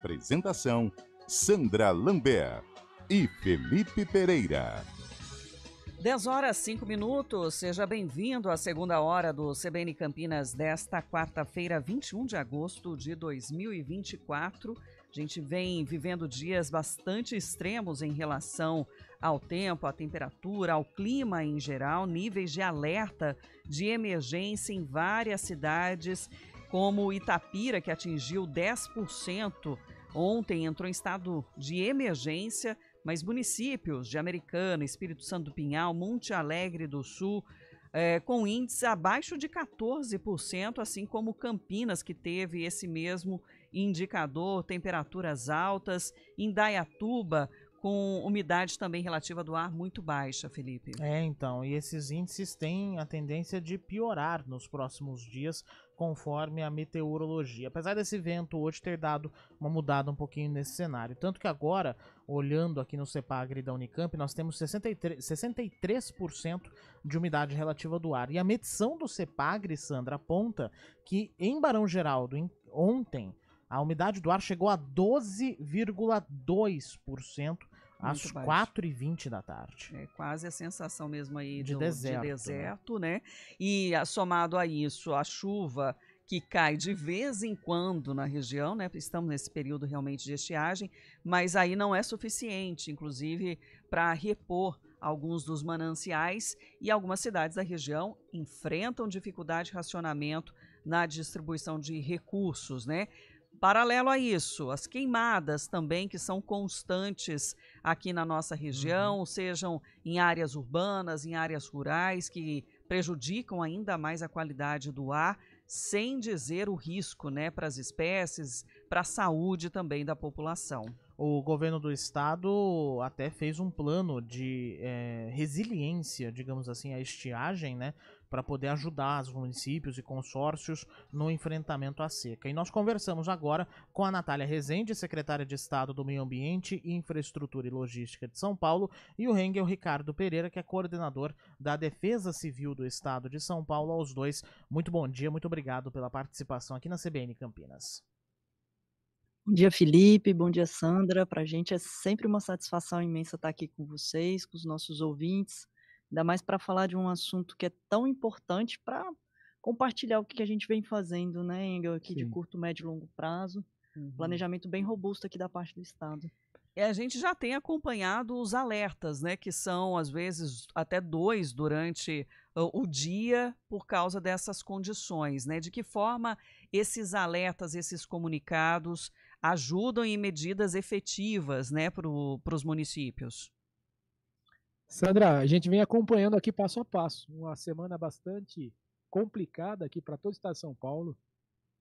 Apresentação: Sandra Lambert e Felipe Pereira. 10 horas 5 minutos, seja bem-vindo à segunda hora do CBN Campinas desta quarta-feira, 21 de agosto de 2024. A gente vem vivendo dias bastante extremos em relação ao tempo, à temperatura, ao clima em geral, níveis de alerta de emergência em várias cidades como Itapira, que atingiu 10%, ontem entrou em estado de emergência, mas municípios de Americana, Espírito Santo do Pinhal, Monte Alegre do Sul, é, com índice abaixo de 14%, assim como Campinas, que teve esse mesmo indicador, temperaturas altas, Indaiatuba, com umidade também relativa do ar muito baixa, Felipe. É, então, e esses índices têm a tendência de piorar nos próximos dias, conforme a meteorologia. Apesar desse vento hoje ter dado uma mudada um pouquinho nesse cenário. Tanto que agora, olhando aqui no CEPAGRI da Unicamp, nós temos 63%, 63 de umidade relativa do ar. E a medição do CEPAGRI, Sandra, aponta que em Barão Geraldo, em, ontem, a umidade do ar chegou a 12,2%, às 4h20 da tarde. É quase a sensação mesmo aí de, do, deserto, de deserto, né? né? E ah, somado a isso, a chuva que cai de vez em quando na região, né? Estamos nesse período realmente de estiagem, mas aí não é suficiente, inclusive, para repor alguns dos mananciais e algumas cidades da região enfrentam dificuldade de racionamento na distribuição de recursos, né? Paralelo a isso, as queimadas também, que são constantes aqui na nossa região, uhum. sejam em áreas urbanas, em áreas rurais, que prejudicam ainda mais a qualidade do ar, sem dizer o risco né, para as espécies, para a saúde também da população. O governo do estado até fez um plano de é, resiliência, digamos assim, à estiagem, né? para poder ajudar os municípios e consórcios no enfrentamento à seca. E nós conversamos agora com a Natália Rezende, secretária de Estado do Meio Ambiente, Infraestrutura e Logística de São Paulo, e o Rengel Ricardo Pereira, que é coordenador da Defesa Civil do Estado de São Paulo. Aos dois, muito bom dia, muito obrigado pela participação aqui na CBN Campinas. Bom dia, Felipe. Bom dia, Sandra. Para a gente é sempre uma satisfação imensa estar aqui com vocês, com os nossos ouvintes, Ainda mais para falar de um assunto que é tão importante para compartilhar o que a gente vem fazendo, né, Engel, aqui Sim. de curto, médio e longo prazo. Uhum. Planejamento bem robusto aqui da parte do Estado. E é, a gente já tem acompanhado os alertas, né, que são às vezes até dois durante uh, o dia por causa dessas condições, né? De que forma esses alertas, esses comunicados ajudam em medidas efetivas, né, para os municípios? Sandra, a gente vem acompanhando aqui passo a passo, uma semana bastante complicada aqui para todo o estado de São Paulo.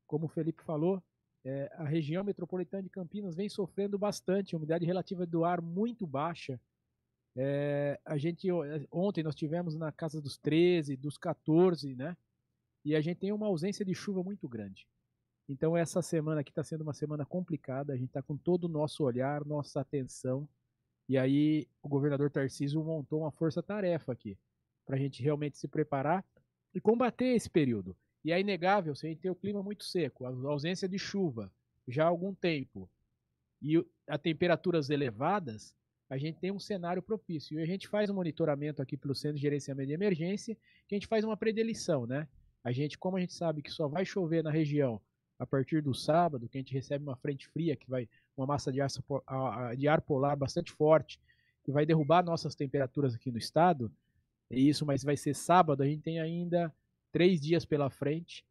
Como o Felipe falou, é, a região metropolitana de Campinas vem sofrendo bastante, a umidade relativa do ar muito baixa. É, a gente é, ontem nós tivemos na casa dos 13, dos 14, né? E a gente tem uma ausência de chuva muito grande. Então essa semana aqui está sendo uma semana complicada. A gente está com todo o nosso olhar, nossa atenção e aí o governador Tarcísio montou uma força-tarefa aqui, para a gente realmente se preparar e combater esse período. E é inegável, se a gente tem o clima muito seco, a ausência de chuva já há algum tempo e a temperaturas elevadas, a gente tem um cenário propício. E a gente faz um monitoramento aqui pelo Centro de Gerenciamento de Emergência, que a gente faz uma predelição, né? A gente, como a gente sabe que só vai chover na região a partir do sábado, que a gente recebe uma frente fria que vai uma massa de ar, de ar polar bastante forte, que vai derrubar nossas temperaturas aqui no estado. E isso, mas vai ser sábado, a gente tem ainda três dias pela frente,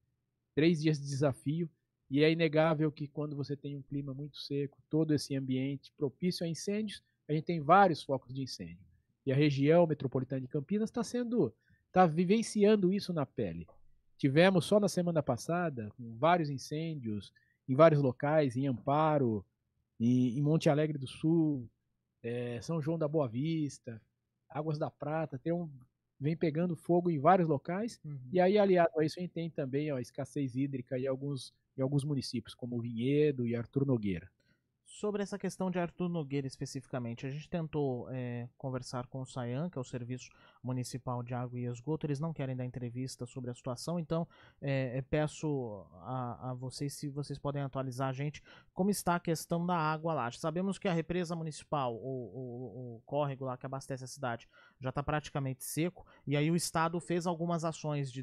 três dias de desafio. E é inegável que quando você tem um clima muito seco, todo esse ambiente propício a incêndios, a gente tem vários focos de incêndio. E a região metropolitana de Campinas está sendo, está vivenciando isso na pele. Tivemos só na semana passada vários incêndios em vários locais, em Amparo, em, em Monte Alegre do Sul, é, São João da Boa Vista, Águas da Prata, tem um, vem pegando fogo em vários locais. Uhum. E aí, aliado a isso, a gente tem também ó, a escassez hídrica em alguns, em alguns municípios, como Vinhedo e Arthur Nogueira. Sobre essa questão de Arthur Nogueira especificamente, a gente tentou é, conversar com o Sayan, que é o Serviço Municipal de Água e Esgoto, eles não querem dar entrevista sobre a situação, então é, é peço a, a, vocês se vocês podem atualizar a gente como está a questão da água lá. Sabemos que a represa municipal, o, o, o córrego lá que abastece a cidade, já está praticamente seco, e aí o Estado fez algumas ações de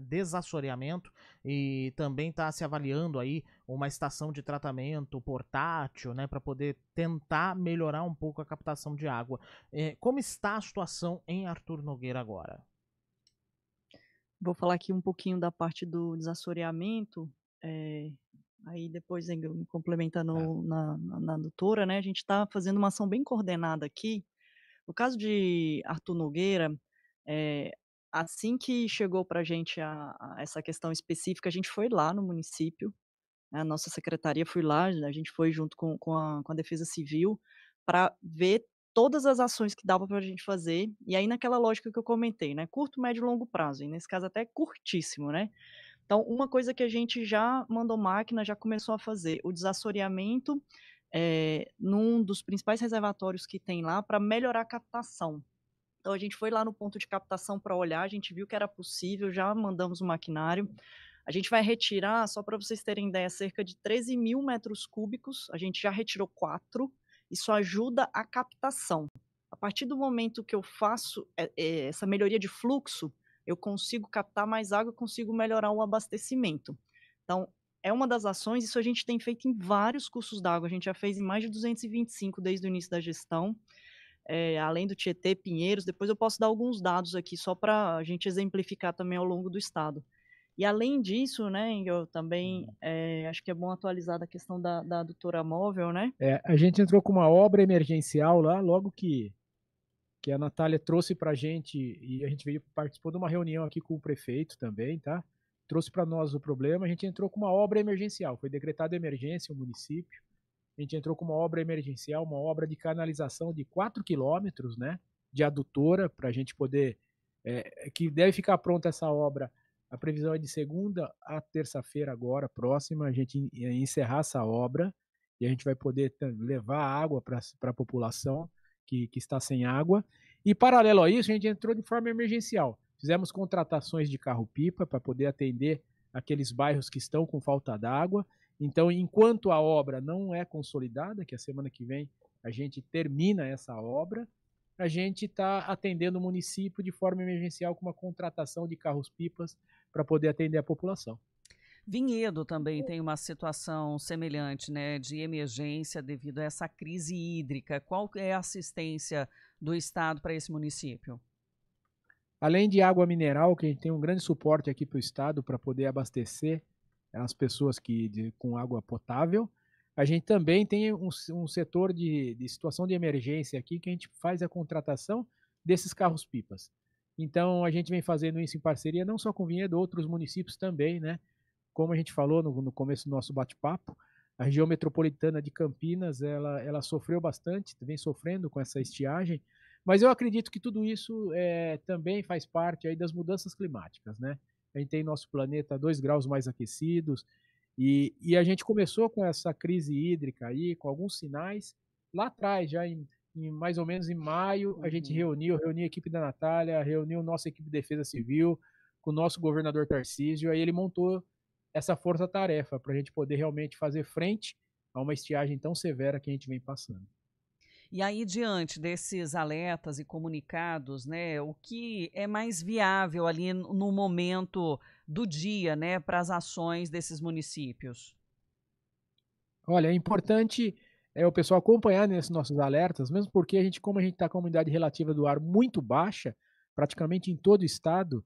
desassoreamento e também está se avaliando aí uma estação de tratamento portátil, né, para poder tentar melhorar um pouco a captação de água. É, como está a situação em Arthur Nogueira agora? Vou falar aqui um pouquinho da parte do desassoreamento. É, aí depois me complementando é. na, na, na doutora, né? A gente está fazendo uma ação bem coordenada aqui no caso de Arthur Nogueira, é, assim que chegou para a gente essa questão específica, a gente foi lá no município, né, a nossa secretaria foi lá, a gente foi junto com, com, a, com a Defesa Civil para ver todas as ações que dava para a gente fazer, e aí naquela lógica que eu comentei, né, curto, médio e longo prazo, e nesse caso até curtíssimo, né, então, uma coisa que a gente já mandou máquina, já começou a fazer, o desassoreamento é, num dos principais reservatórios que tem lá para melhorar a captação. Então a gente foi lá no ponto de captação para olhar, a gente viu que era possível, já mandamos o maquinário. A gente vai retirar, só para vocês terem ideia, cerca de 13 mil metros cúbicos. A gente já retirou quatro. Isso ajuda a captação. A partir do momento que eu faço eh, eh, essa melhoria de fluxo, eu consigo captar mais água, consigo melhorar o abastecimento. Então, é uma das ações, isso a gente tem feito em vários cursos d'água, a gente já fez em mais de 225 desde o início da gestão, é, além do Tietê, Pinheiros, depois eu posso dar alguns dados aqui, só para a gente exemplificar também ao longo do estado. E além disso, né, eu também é, acho que é bom atualizar da questão da, da móvel, né? É, a gente entrou com uma obra emergencial lá, logo que, que a Natália trouxe para a gente, e a gente veio, participou de uma reunião aqui com o prefeito também, tá? trouxe para nós o problema, a gente entrou com uma obra emergencial. Foi decretada emergência o município. A gente entrou com uma obra emergencial, uma obra de canalização de 4 quilômetros, né? De adutora, para a gente poder. É, que deve ficar pronta essa obra. A previsão é de segunda a terça-feira, agora, próxima, a gente eh, encerrar essa obra e a gente vai poder levar água para a população que, que está sem água. E paralelo a isso, a gente entrou de forma emergencial. Fizemos contratações de carro-pipa para poder atender aqueles bairros que estão com falta d'água. Então, enquanto a obra não é consolidada, que a semana que vem a gente termina essa obra, a gente está atendendo o município de forma emergencial com uma contratação de carros-pipas para poder atender a população. Vinhedo também tem uma situação semelhante, né, de emergência devido a essa crise hídrica. Qual é a assistência do Estado para esse município? Além de água mineral, que a gente tem um grande suporte aqui para o Estado para poder abastecer as pessoas que, de, com água potável, a gente também tem um, um setor de, de situação de emergência aqui que a gente faz a contratação desses carros-pipas. Então, a gente vem fazendo isso em parceria não só com Vinhedo, outros municípios também, né? Como a gente falou no, no começo do nosso bate-papo, a região metropolitana de Campinas, ela, ela sofreu bastante, vem sofrendo com essa estiagem, mas eu acredito que tudo isso é, também faz parte aí das mudanças climáticas, né? A gente tem nosso planeta dois graus mais aquecidos e, e a gente começou com essa crise hídrica aí, com alguns sinais lá atrás, já em, em mais ou menos em maio, a gente uhum. reuniu, reuniu a equipe da Natália, reuniu nossa equipe de defesa civil com o nosso governador Tarcísio, aí ele montou essa força-tarefa para a gente poder realmente fazer frente a uma estiagem tão severa que a gente vem passando. E aí, diante desses alertas e comunicados, né, o que é mais viável ali no momento do dia né, para as ações desses municípios? Olha, é importante é, o pessoal acompanhar nesses né, nossos alertas, mesmo porque a gente, como a gente está com a umidade relativa do ar muito baixa, praticamente em todo o estado,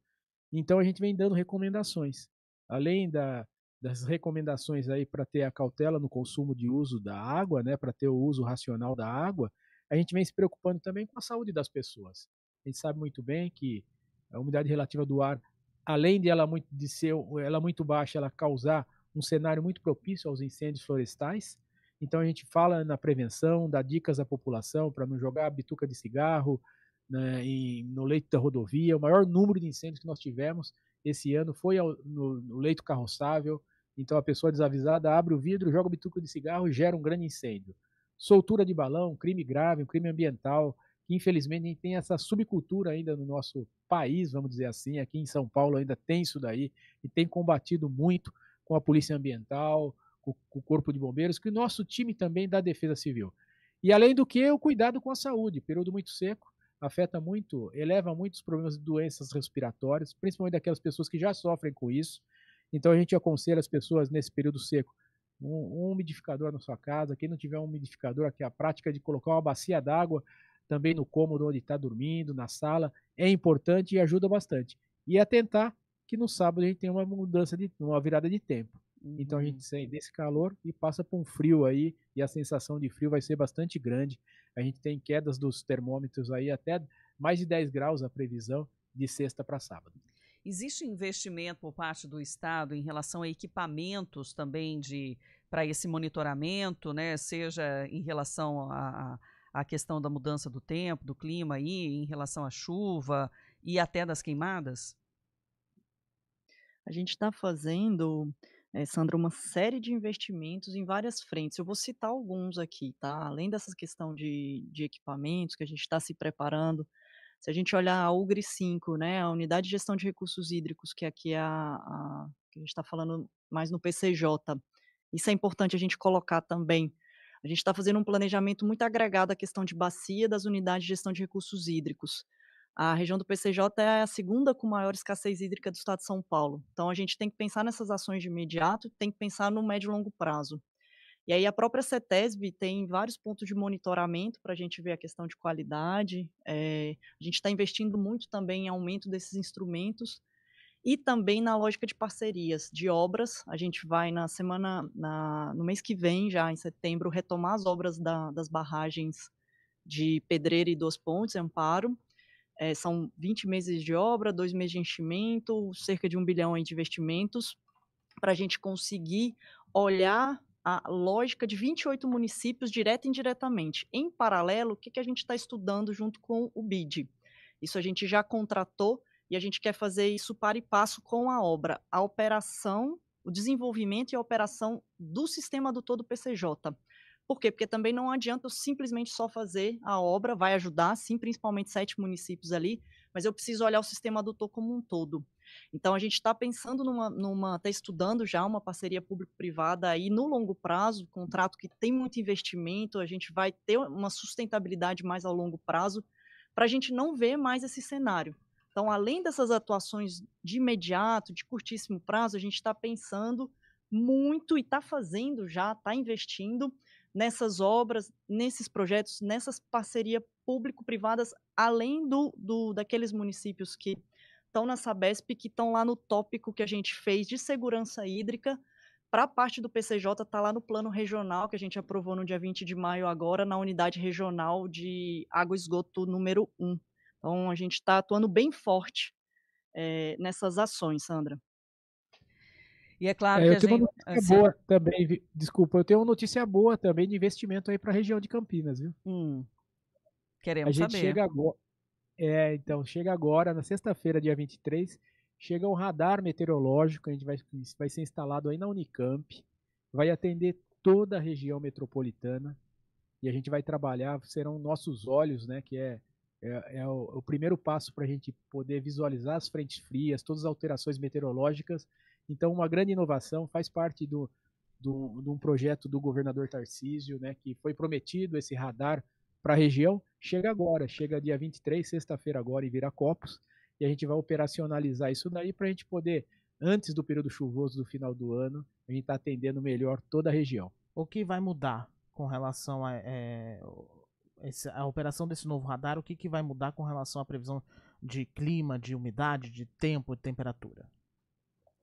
então a gente vem dando recomendações. Além da, das recomendações aí para ter a cautela no consumo de uso da água, né, para ter o uso racional da água, a gente vem se preocupando também com a saúde das pessoas. A gente sabe muito bem que a umidade relativa do ar, além de ela muito, de ser ela muito baixa, ela causar um cenário muito propício aos incêndios florestais. Então a gente fala na prevenção, dá dicas à população para não jogar bituca de cigarro né, no leito da rodovia. O maior número de incêndios que nós tivemos esse ano foi ao, no, no leito carroçável, então a pessoa desavisada abre o vidro, joga o bituco de cigarro e gera um grande incêndio. Soltura de balão, um crime grave, um crime ambiental, que infelizmente tem essa subcultura ainda no nosso país, vamos dizer assim. Aqui em São Paulo ainda tem isso daí e tem combatido muito com a Polícia Ambiental, com o Corpo de Bombeiros, que o nosso time também da Defesa Civil. E além do que, o cuidado com a saúde. Período muito seco afeta muito, eleva muitos problemas de doenças respiratórias, principalmente daquelas pessoas que já sofrem com isso. Então a gente aconselha as pessoas nesse período seco um, um umidificador na sua casa. Quem não tiver um umidificador, aqui a prática de colocar uma bacia d'água também no cômodo onde está dormindo, na sala, é importante e ajuda bastante. E atentar é que no sábado a gente tem uma mudança de uma virada de tempo. Uhum. Então a uhum. gente sai desse calor e passa para um frio aí e a sensação de frio vai ser bastante grande. A gente tem quedas dos termômetros aí até mais de 10 graus a previsão de sexta para sábado. Existe investimento por parte do Estado em relação a equipamentos também de para esse monitoramento, né? Seja em relação à a, a, questão da mudança do tempo, do clima aí, em relação à chuva e até das queimadas? A gente está fazendo, é, Sandra, uma série de investimentos em várias frentes. Eu vou citar alguns aqui, tá? Além dessa questão de, de equipamentos que a gente está se preparando se a gente olhar a UGRI 5, né, a Unidade de Gestão de Recursos Hídricos, que aqui é a, a que a gente está falando mais no PCJ, isso é importante a gente colocar também. A gente está fazendo um planejamento muito agregado à questão de bacia das unidades de gestão de recursos hídricos. A região do PCJ é a segunda com maior escassez hídrica do estado de São Paulo. Então, a gente tem que pensar nessas ações de imediato, tem que pensar no médio e longo prazo. E aí a própria CETESB tem vários pontos de monitoramento para a gente ver a questão de qualidade. É, a gente está investindo muito também em aumento desses instrumentos e também na lógica de parcerias de obras. A gente vai na semana, na, no mês que vem, já em setembro, retomar as obras da, das barragens de Pedreira e dos Pontes, Amparo. É, são 20 meses de obra, dois meses de enchimento, cerca de um bilhão de investimentos, para a gente conseguir olhar a lógica de 28 municípios, direta e indiretamente. Em paralelo, o que, que a gente está estudando junto com o BID? Isso a gente já contratou e a gente quer fazer isso para e passo com a obra, a operação, o desenvolvimento e a operação do sistema do todo PCJ. Por quê? Porque também não adianta eu simplesmente só fazer a obra, vai ajudar, sim, principalmente sete municípios ali, mas eu preciso olhar o sistema adutor como um todo. Então, a gente está pensando numa, numa, está estudando já uma parceria público-privada aí no longo prazo, contrato que tem muito investimento, a gente vai ter uma sustentabilidade mais a longo prazo, para a gente não ver mais esse cenário. Então, além dessas atuações de imediato, de curtíssimo prazo, a gente está pensando muito e está fazendo já, está investindo nessas obras, nesses projetos, nessas parcerias público-privadas, além do, do daqueles municípios que estão na Sabesp, que estão lá no tópico que a gente fez de segurança hídrica. Para a parte do PCJ, está lá no plano regional, que a gente aprovou no dia 20 de maio agora, na unidade regional de água e esgoto número 1. Então, a gente está atuando bem forte é, nessas ações, Sandra. E é claro é, que eu tenho gente... uma notícia boa também, desculpa, eu tenho uma notícia boa também de investimento aí para a região de Campinas, viu? Hum, queremos a gente saber. Chega agora, é, então, chega agora, na sexta-feira, dia 23, chega o radar meteorológico, a gente vai, vai ser instalado aí na Unicamp, vai atender toda a região metropolitana e a gente vai trabalhar, serão nossos olhos, né, que é, é, é o, o, primeiro passo para a gente poder visualizar as frentes frias, todas as alterações meteorológicas. Então, uma grande inovação, faz parte do, do, de um projeto do governador Tarcísio, né, que foi prometido esse radar para a região, chega agora, chega dia 23, sexta-feira agora em Viracopos, e a gente vai operacionalizar isso daí para a gente poder, antes do período chuvoso do final do ano, a gente está atendendo melhor toda a região. O que vai mudar com relação a, é, esse, a operação desse novo radar? O que, que vai mudar com relação à previsão de clima, de umidade, de tempo, de temperatura?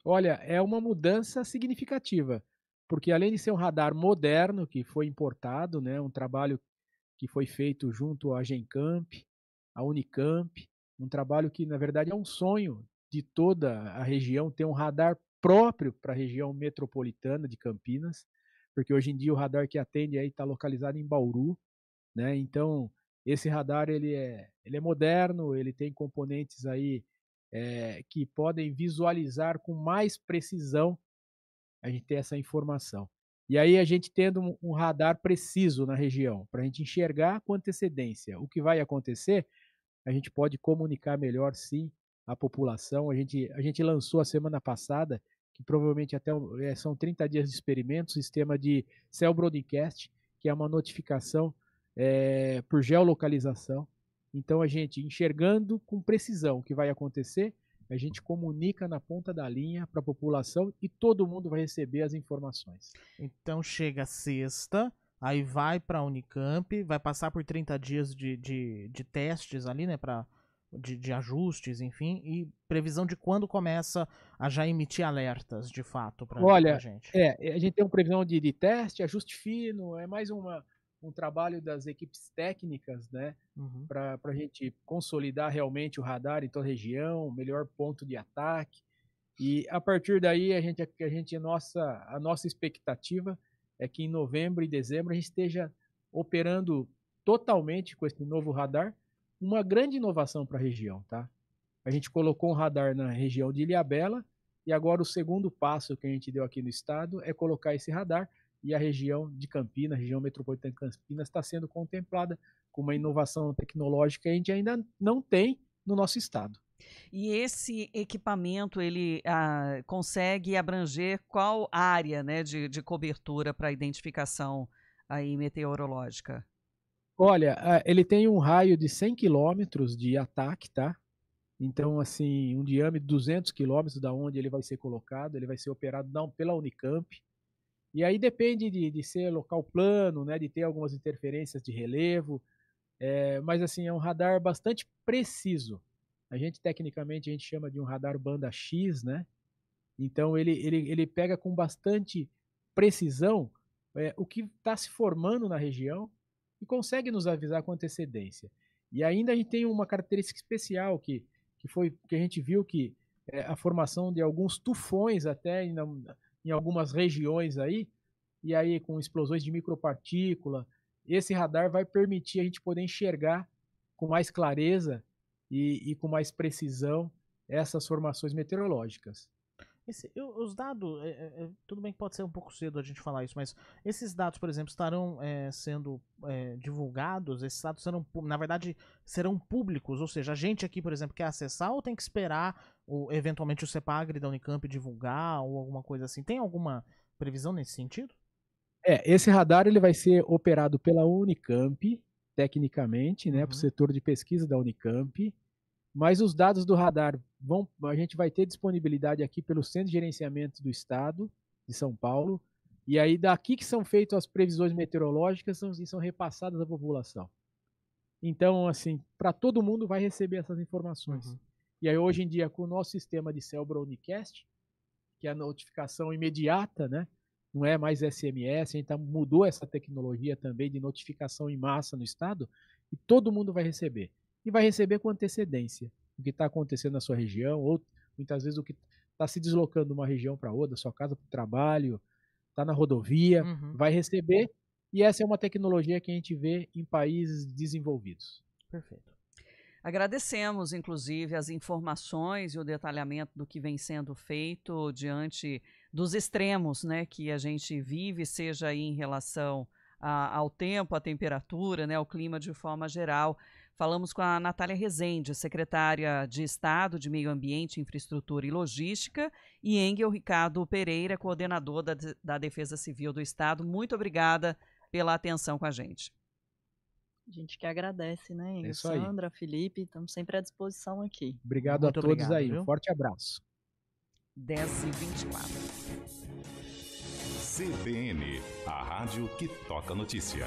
Olha, é uma mudança significativa, porque além de ser um radar moderno que foi importado, né, um trabalho que foi feito junto à Gencamp, à Unicamp, um trabalho que, na verdade, é um sonho de toda a região ter um radar próprio para a região metropolitana de Campinas, porque hoje em dia o radar que atende aí está localizado em Bauru, né? Então esse radar ele é ele é moderno, ele tem componentes aí é, que podem visualizar com mais precisão a gente ter essa informação. E aí a gente tendo um radar preciso na região, para a gente enxergar com antecedência o que vai acontecer, a gente pode comunicar melhor, sim, à população. A gente, a gente lançou a semana passada, que provavelmente até é, são 30 dias de experimento, o sistema de Cell Broadcast, que é uma notificação é, por geolocalização. Então a gente enxergando com precisão o que vai acontecer, a gente comunica na ponta da linha para a população e todo mundo vai receber as informações. Então chega sexta, aí vai para a Unicamp, vai passar por 30 dias de, de, de testes ali, né, para de, de, ajustes, enfim, e previsão de quando começa a já emitir alertas, de fato, para a gente. Olha, é, a gente tem uma previsão de, de teste, ajuste fino, é mais uma um trabalho das equipes técnicas, né, uhum. para a gente consolidar realmente o radar em toda a região, melhor ponto de ataque. E a partir daí a gente a gente nossa a nossa expectativa é que em novembro e dezembro a gente esteja operando totalmente com esse novo radar, uma grande inovação para a região, tá? A gente colocou um radar na região de Ilhabela e agora o segundo passo que a gente deu aqui no estado é colocar esse radar e a região de Campinas, região metropolitana de Campinas, está sendo contemplada com uma inovação tecnológica que a gente ainda não tem no nosso estado. E esse equipamento ele ah, consegue abranger qual área né, de, de cobertura para identificação aí meteorológica? Olha, ah, ele tem um raio de 100 quilômetros de ataque, tá? Então, assim, um diâmetro de 200 quilômetros da onde ele vai ser colocado, ele vai ser operado não pela Unicamp, e aí depende de, de ser local plano, né, de ter algumas interferências de relevo, é, mas assim, é um radar bastante preciso. A gente, tecnicamente, a gente chama de um radar banda X, né? Então, ele, ele, ele pega com bastante precisão é, o que está se formando na região e consegue nos avisar com antecedência. E ainda a gente tem uma característica especial que, que foi que a gente viu que é, a formação de alguns tufões até em algumas regiões aí, e aí com explosões de micropartícula, esse radar vai permitir a gente poder enxergar com mais clareza e, e com mais precisão essas formações meteorológicas. Esse, eu, os dados, é, é, é, tudo bem que pode ser um pouco cedo a gente falar isso, mas esses dados, por exemplo, estarão é, sendo é, divulgados, esses dados serão, na verdade, serão públicos, ou seja, a gente aqui, por exemplo, quer acessar ou tem que esperar o, eventualmente o CEPAGRE da Unicamp divulgar ou alguma coisa assim? Tem alguma previsão nesse sentido? É, esse radar ele vai ser operado pela Unicamp, tecnicamente, né, uhum. para o setor de pesquisa da Unicamp, mas os dados do radar vão, a gente vai ter disponibilidade aqui pelo Centro de Gerenciamento do Estado de São Paulo. E aí daqui que são feitas as previsões meteorológicas são, e são repassadas à população. Então, assim, para todo mundo vai receber essas informações. Uhum. E aí hoje em dia com o nosso sistema de Cell Broadcast, que é a notificação imediata, né? Não é mais SMS, a gente tá, mudou essa tecnologia também de notificação em massa no estado e todo mundo vai receber e vai receber com antecedência o que está acontecendo na sua região, ou muitas vezes o que está se deslocando de uma região para outra, da sua casa para o trabalho, está na rodovia, uhum. vai receber. E essa é uma tecnologia que a gente vê em países desenvolvidos. Perfeito. Agradecemos, inclusive, as informações e o detalhamento do que vem sendo feito diante dos extremos né, que a gente vive, seja em relação a, ao tempo, à temperatura, né, ao clima de forma geral. Falamos com a Natália Rezende, secretária de Estado de Meio Ambiente, Infraestrutura e Logística, e Engel Ricardo Pereira, coordenador da, da Defesa Civil do Estado. Muito obrigada pela atenção com a gente. A gente que agradece, né, é Engel? É Sandra, Felipe, estamos sempre à disposição aqui. Obrigado Muito a todos obrigado, aí. Viu? Um forte abraço. 10 e 24. CBN, a rádio que toca notícia.